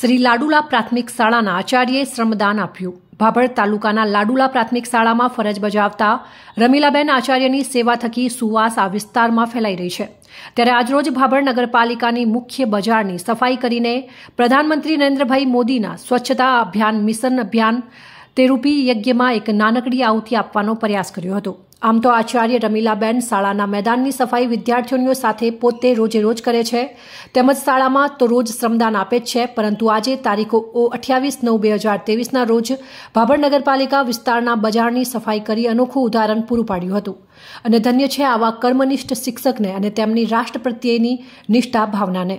શ્રી લાડુલા પ્રાથમિક શાળાના આચાર્યએ શ્રમદાન આપ્યું ભાભર તાલુકાના લાડુલા પ્રાથમિક શાળામાં ફરજ બજાવતા રમીલાબેન આચાર્યની સેવા થકી સુવાસ આ વિસ્તારમાં ફેલાઈ રહી છે ત્યારે આજરોજ ભાભર નગરપાલિકાની મુખ્ય બજારની સફાઈ કરીને પ્રધાનમંત્રી નરેન્દ્રભાઈ મોદીના સ્વચ્છતા અભિયાન મિશન અભિયાન તે રૂપી યજ્ઞમાં એક નાનકડી આહુતિ આપવાનો પ્રયાસ કર્યો હતો આમ તો આચાર્ય રમીલાબેન શાળાના મેદાનની સફાઈ વિદ્યાર્થીઓની સાથે પોતે રોજે રોજ કરે છે તેમજ શાળામાં તો રોજ શ્રમદાન આપે જ છે પરંતુ આજે તારીખો ઓ અઠ્યાવીસ નવ બે હજાર તેવીસના રોજ ભાભર નગરપાલિકા વિસ્તારના બજારની સફાઈ કરી અનોખું ઉદાહરણ પૂરું પાડ્યું હતું અને ધન્ય છે આવા કર્મનિષ્ઠ શિક્ષકને અને તેમની રાષ્ટ્ર પ્રત્યેની નિષ્ઠા ભાવનાને